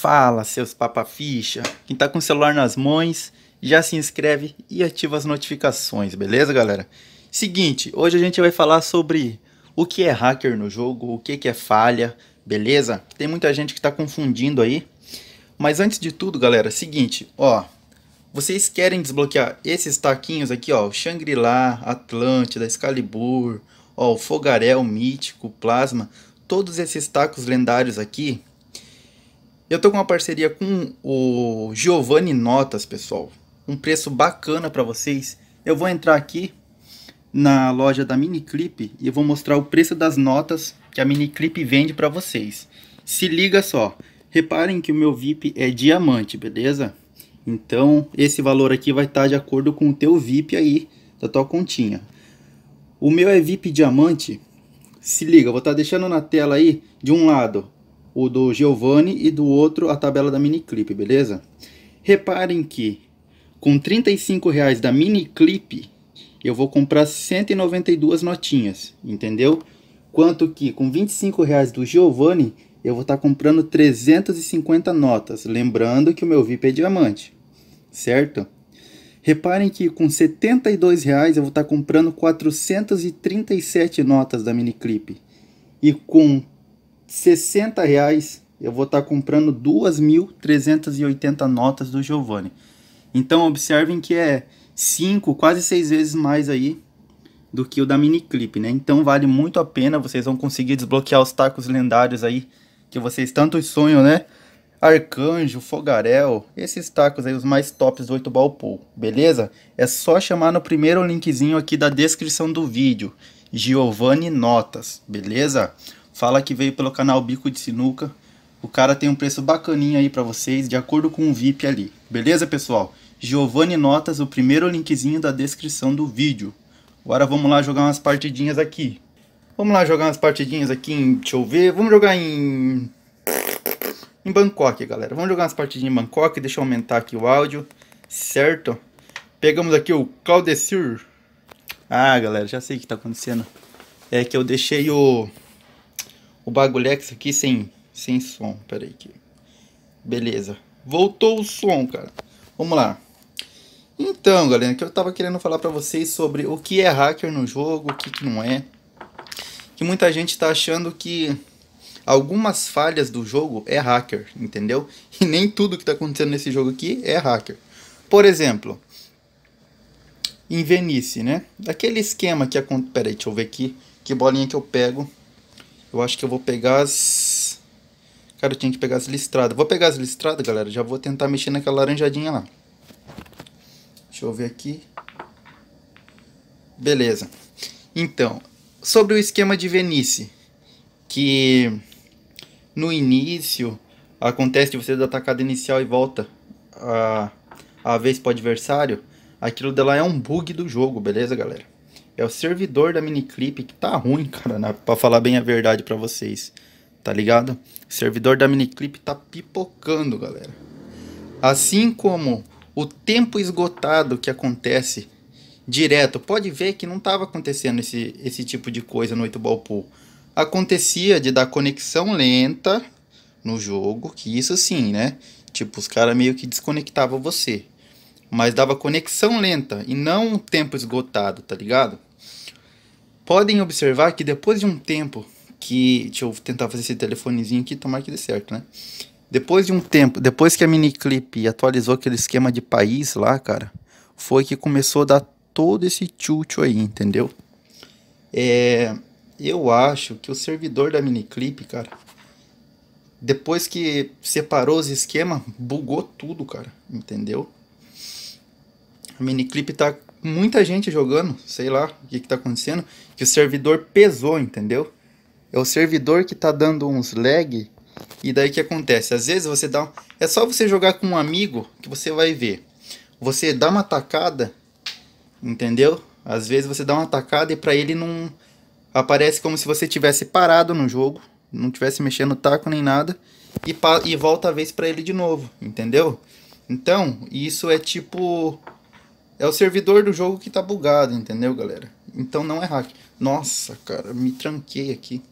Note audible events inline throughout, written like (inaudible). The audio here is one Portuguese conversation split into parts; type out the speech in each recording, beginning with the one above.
Fala, seus papaficha! Quem tá com o celular nas mãos, já se inscreve e ativa as notificações, beleza, galera? Seguinte, hoje a gente vai falar sobre o que é hacker no jogo, o que, que é falha, beleza? Tem muita gente que tá confundindo aí. Mas antes de tudo, galera, seguinte, ó. Vocês querem desbloquear esses taquinhos aqui, ó, o Shangri-La, Atlântida, Excalibur, ó, o Fogarel, Mítico, Plasma, todos esses tacos lendários aqui, eu estou com uma parceria com o Giovanni Notas, pessoal. Um preço bacana para vocês. Eu vou entrar aqui na loja da Miniclip e eu vou mostrar o preço das notas que a Miniclip vende para vocês. Se liga só. Reparem que o meu VIP é diamante, beleza? Então, esse valor aqui vai estar tá de acordo com o teu VIP aí, da tua continha. O meu é VIP diamante. Se liga, vou estar tá deixando na tela aí, de um lado, o do Giovanni e do outro a tabela da miniclip, beleza? Reparem que com R$35,00 reais da miniclip, eu vou comprar 192 notinhas, entendeu? Quanto que com R$25,00 reais do Giovanni, eu vou estar tá comprando 350 notas, lembrando que o meu VIP é diamante, certo? Reparem que com R$72,00 eu vou estar tá comprando 437 notas da miniclip. E com 60 reais eu vou estar tá comprando 2.380 notas do Giovanni. Então observem que é 5, quase 6 vezes mais aí do que o da mini clip, né? Então vale muito a pena, vocês vão conseguir desbloquear os tacos lendários aí que vocês tanto sonham, né? Arcanjo, Fogarel, esses tacos aí, os mais tops do 8 Ball Pool, beleza? É só chamar no primeiro linkzinho aqui da descrição do vídeo, Giovanni Notas, beleza? Fala que veio pelo canal Bico de Sinuca. O cara tem um preço bacaninho aí para vocês, de acordo com o VIP ali. Beleza, pessoal? Giovanni Notas, o primeiro linkzinho da descrição do vídeo. Agora vamos lá jogar umas partidinhas aqui. Vamos lá jogar umas partidinhas aqui em... Deixa eu ver. Vamos jogar em... Em Bangkok, galera. Vamos jogar umas partidinhas em Bangkok. Deixa eu aumentar aqui o áudio. Certo? Pegamos aqui o Claudessir. Ah, galera, já sei o que tá acontecendo. É que eu deixei o o é isso aqui sem, sem som. Pera aí aqui. Beleza. Voltou o som, cara. Vamos lá. Então, galera, que eu tava querendo falar pra vocês sobre o que é hacker no jogo, o que, que não é. Que muita gente tá achando que algumas falhas do jogo é hacker, entendeu? (laughs) E nem tudo que tá acontecendo nesse jogo aqui é hacker. Por exemplo, em Venice, né? Aquele esquema que acontece... Pera aí, deixa eu ver aqui que bolinha que eu pego eu acho que eu vou pegar as... Cara, eu tinha que pegar as listradas. Vou pegar as listradas, galera. Já vou tentar mexer naquela laranjadinha lá. Deixa eu ver aqui. Beleza. Então, sobre o esquema de Venice. Que no início acontece de você dar atacada inicial e volta a, a vez para o adversário. Aquilo dela é um bug do jogo, beleza, galera? É o servidor da Miniclip que tá ruim, cara, né? pra falar bem a verdade para vocês. Tá ligado? O servidor da Miniclip tá pipocando, galera. Assim como o tempo esgotado que acontece direto. Pode ver que não tava acontecendo esse, esse tipo de coisa no 8 Pool. Acontecia de dar conexão lenta no jogo, que isso sim, né? Tipo, os caras meio que desconectavam você. Mas dava conexão lenta e não tempo esgotado, tá ligado? podem observar que depois de um tempo que. Deixa eu tentar fazer esse telefonezinho aqui, tomar que dê certo, né? Depois de um tempo, depois que a Miniclip atualizou aquele esquema de país lá, cara, foi que começou a dar todo esse tchutchu aí, entendeu? É, eu acho que o servidor da Miniclip, cara, depois que separou os esquemas, bugou tudo, cara, entendeu? A Miniclip tá muita gente jogando, sei lá o que, que tá acontecendo, que o servidor pesou, entendeu? É o servidor que tá dando uns lag. E daí que acontece? Às vezes você dá. Um... É só você jogar com um amigo que você vai ver. Você dá uma tacada, entendeu? Às vezes você dá uma tacada e para ele não. Aparece como se você tivesse parado no jogo, não tivesse mexendo taco nem nada, e, pa... e volta a vez para ele de novo, entendeu? Então, isso é tipo é o servidor do jogo que tá bugado, entendeu, galera? Então não é hack. Nossa, cara, me tranquei aqui.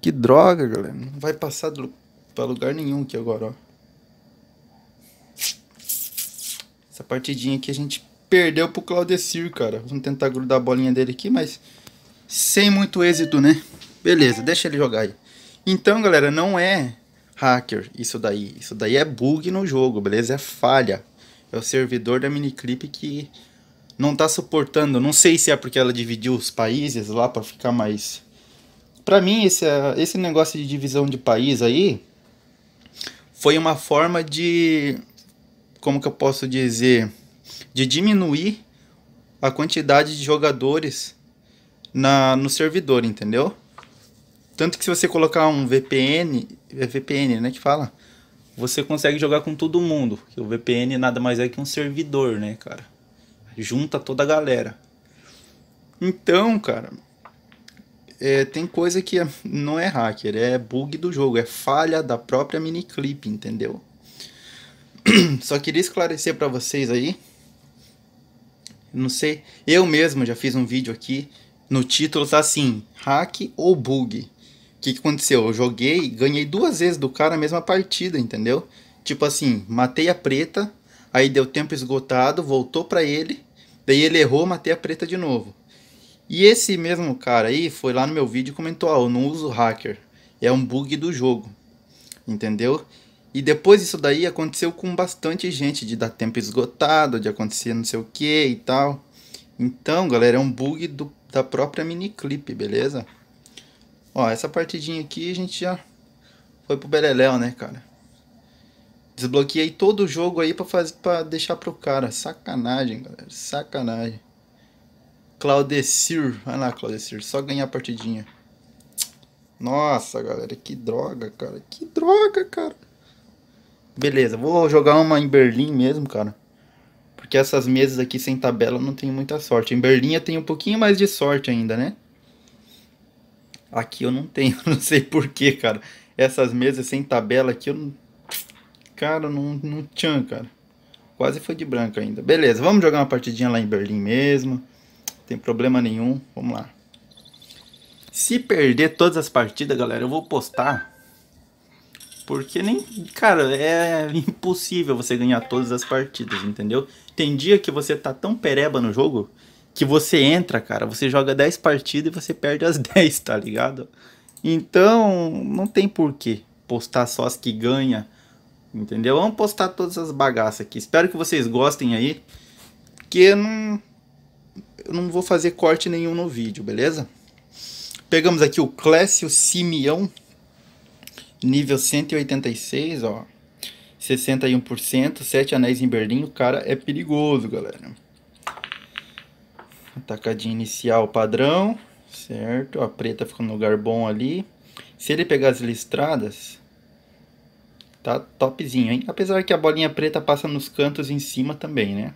Que droga, galera. Não vai passar do, pra lugar nenhum aqui agora, ó. Essa partidinha aqui a gente perdeu pro Claudecir, cara. Vamos tentar grudar a bolinha dele aqui, mas sem muito êxito, né? Beleza, deixa ele jogar aí. Então, galera, não é hacker isso daí. Isso daí é bug no jogo, beleza? É falha. É o servidor da Miniclip que não tá suportando. Não sei se é porque ela dividiu os países lá para ficar mais. Para mim, esse, esse negócio de divisão de país aí foi uma forma de. Como que eu posso dizer? De diminuir a quantidade de jogadores na, no servidor, entendeu? Tanto que se você colocar um VPN, é VPN, né, que fala, você consegue jogar com todo mundo. o VPN nada mais é que um servidor, né, cara? Junta toda a galera. Então, cara, é, tem coisa que é, não é hacker, é bug do jogo, é falha da própria miniclip, entendeu? (clears throat) Só queria esclarecer para vocês aí. Não sei, eu mesmo já fiz um vídeo aqui. No título tá assim: hack ou bug que, que aconteceu? Eu joguei, ganhei duas vezes do cara a mesma partida, entendeu? Tipo assim, matei a preta, aí deu tempo esgotado, voltou para ele, daí ele errou, matei a preta de novo. E esse mesmo cara aí foi lá no meu vídeo e comentou: "Ah, eu não uso hacker, é um bug do jogo". Entendeu? E depois isso daí aconteceu com bastante gente de dar tempo esgotado, de acontecer não sei o que e tal. Então, galera, é um bug do, da própria miniclip, beleza? Ó, essa partidinha aqui a gente já foi pro Beleléu, né, cara? Desbloqueei todo o jogo aí pra, fazer, pra deixar pro cara. Sacanagem, galera. Sacanagem. Claudecir. Vai lá, Claudecir. Só ganhar a partidinha. Nossa, galera. Que droga, cara. Que droga, cara. Beleza. Vou jogar uma em Berlim mesmo, cara. Porque essas mesas aqui sem tabela não tem muita sorte. Em Berlim eu tenho um pouquinho mais de sorte ainda, né? Aqui eu não tenho, (laughs) não sei porquê, cara. Essas mesas sem tabela aqui, eu não... Cara, não, não tinha, cara. Quase foi de branco ainda. Beleza, vamos jogar uma partidinha lá em Berlim mesmo. Não tem problema nenhum, vamos lá. Se perder todas as partidas, galera, eu vou postar. Porque nem... Cara, é impossível você ganhar todas as partidas, entendeu? Tem dia que você tá tão pereba no jogo que você entra, cara, você joga 10 partidas e você perde as 10, (laughs) tá ligado? Então, não tem porquê postar só as que ganha, entendeu? Vamos postar todas as bagaças aqui. Espero que vocês gostem aí, que eu não, eu não vou fazer corte nenhum no vídeo, beleza? Pegamos aqui o Clécio Simeão, nível 186, ó. 61%, 7 anéis em Berlim, o cara é perigoso, galera. Atacadinha inicial padrão, certo? A preta fica no lugar bom ali. Se ele pegar as listradas, tá topzinho, hein? Apesar que a bolinha preta passa nos cantos em cima também, né?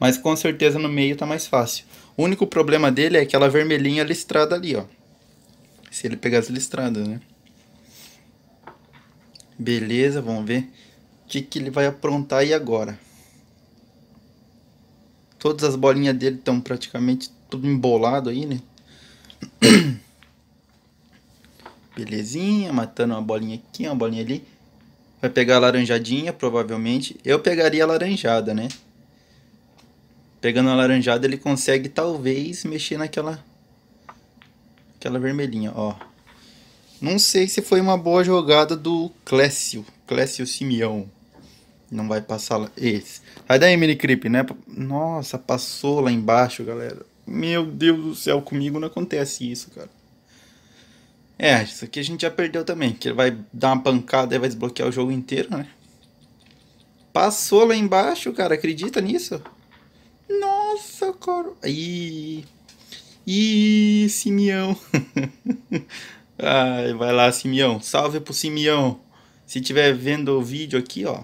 Mas com certeza no meio tá mais fácil. O único problema dele é aquela vermelhinha listrada ali, ó. Se ele pegar as listradas, né? Beleza, vamos ver o que, que ele vai aprontar aí agora. Todas as bolinhas dele estão praticamente tudo embolado aí, né? (coughs) Belezinha, matando uma bolinha aqui, uma bolinha ali. Vai pegar a laranjadinha, provavelmente. Eu pegaria a laranjada, né? Pegando a laranjada, ele consegue talvez mexer naquela aquela vermelhinha, ó. Não sei se foi uma boa jogada do Clécio, Clécio Simeão. Não vai passar lá. Esse. Sai daí, mini creep, né? Nossa, passou lá embaixo, galera. Meu Deus do céu, comigo não acontece isso, cara. É, isso aqui a gente já perdeu também. Que ele vai dar uma pancada e vai desbloquear o jogo inteiro, né? Passou lá embaixo, cara. Acredita nisso? Nossa, cara. Ih. Ih, Simeão. (laughs) Ai, vai lá, Simeão. Salve pro Simeão. Se tiver vendo o vídeo aqui, ó.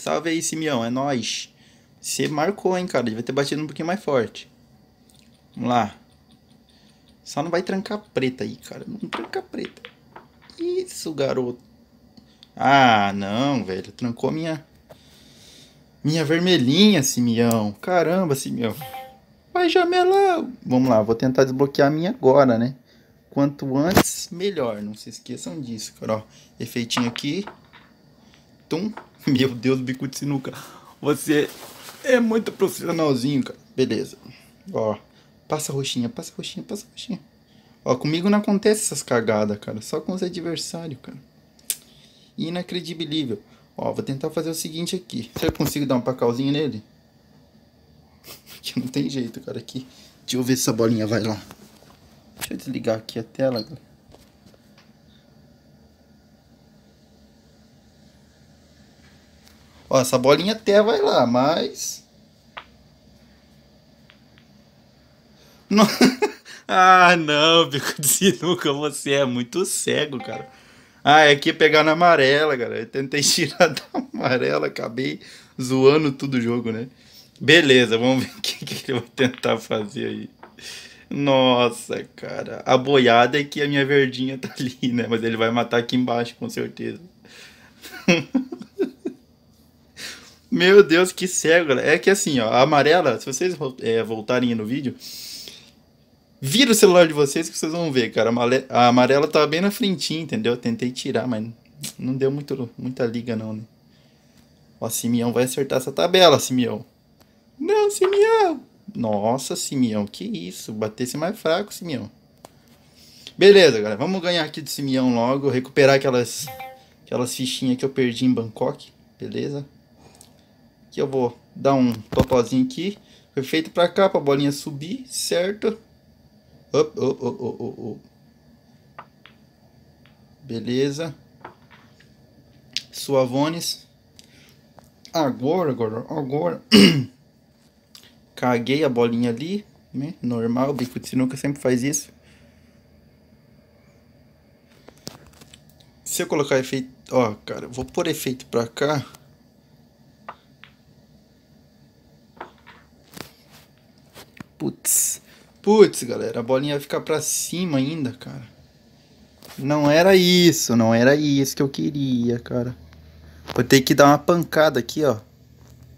Salve aí, Simeão, é nós. Você marcou, hein, cara. Devia ter batido um pouquinho mais forte. Vamos lá. Só não vai trancar preta aí, cara. Não tranca preta. Isso, garoto. Ah, não, velho. Trancou minha... Minha vermelhinha, Simeão. Caramba, Simeão. Vai, jamelão. Vamos lá, vou tentar desbloquear a minha agora, né? Quanto antes, melhor. Não se esqueçam disso, cara. Ó, efeitinho aqui. (laughs) Meu Deus, bico de sinuca. Você é muito profissionalzinho, cara. Beleza. Ó, passa roxinha, passa roxinha, passa roxinha. Ó, comigo não acontece essas cagadas, cara. Só com os adversários, cara. Inacredibilível. Ó, vou tentar fazer o seguinte aqui. Será que eu consigo dar um pacalzinho nele? (laughs) que não tem jeito, cara, aqui. Deixa eu ver se essa bolinha vai lá. Deixa eu desligar aqui a tela, galera. Ó, essa bolinha até vai lá, mas... Não... (laughs) ah, não, bico de sinuca, você é muito cego, cara. Ah, é aqui pegar na amarela, cara. Eu tentei (laughs) tirar da amarela, acabei zoando tudo o jogo, né? Beleza, vamos ver (laughs) o que, que ele vai tentar fazer aí. Nossa, cara. A boiada é que a minha verdinha tá ali, né? Mas ele vai matar aqui embaixo, com certeza. Meu Deus, que cego. É que assim, ó, a amarela, se vocês é, voltarem no vídeo, vira o celular de vocês que vocês vão ver, cara. A amarela tava tá bem na frentinha, entendeu? tentei tirar, mas não deu muito, muita liga não, né? Ó, Simeão vai acertar essa tabela, Simeão. Não, Simeão! Nossa, Simeão, que isso. Batesse mais fraco, Simeão. Beleza, galera. Vamos ganhar aqui do Simeão logo. Recuperar aquelas, aquelas fichinhas que eu perdi em Bangkok. Beleza? que eu vou dar um topozinho aqui. feito para cá, para a bolinha subir, certo? Beleza. Suavones. Agora, agora, agora. (coughs) Caguei a bolinha ali, né? Normal, o bico de sinuca sempre faz isso. Se eu colocar efeito... Ó, cara, vou pôr efeito pra cá. Putz. Putz, galera, a bolinha vai ficar pra cima ainda, cara. Não era isso, não era isso que eu queria, cara. Vou ter que dar uma pancada aqui, ó.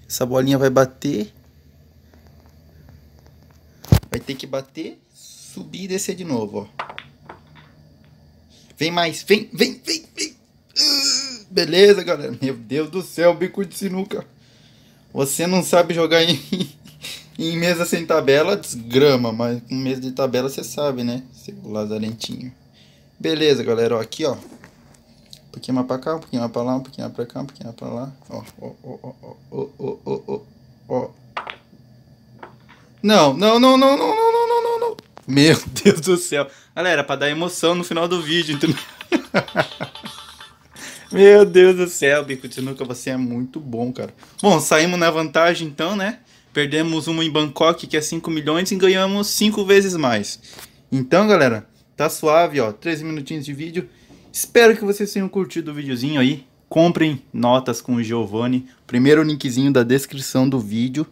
Essa bolinha vai bater. Vai ter que bater, subir e descer de novo, ó. Vem mais, vem, vem, vem, vem. Uh, beleza, galera. Meu Deus do céu, bico de sinuca. Você não sabe jogar em em mesa sem tabela, desgrama, mas com mesa de tabela você sabe, né? Seu lazarentinho. Beleza, galera, ó, aqui, ó. Um pouquinho mais pra cá, um pouquinho mais pra lá, um pouquinho mais pra cá, um pouquinho mais pra lá. Ó, ó, ó, ó, ó, ó, ó, ó, ó. Não, não, não, não, não, não, não, não, não, não. Meu (laughs) Deus do céu. Galera, pra dar emoção no final do vídeo, entendeu? (laughs) Meu Deus do céu, Bico de Sinuca, você é muito bom, cara. Bom, saímos na vantagem então, né? Perdemos uma em Bangkok que é 5 milhões e ganhamos 5 vezes mais. Então, galera, tá suave, ó. 13 minutinhos de vídeo. Espero que vocês tenham curtido o videozinho aí. Comprem notas com o Giovanni. Primeiro linkzinho da descrição do vídeo.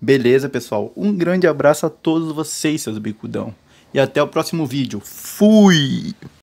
Beleza, pessoal? Um grande abraço a todos vocês, seus bicudão. E até o próximo vídeo. Fui!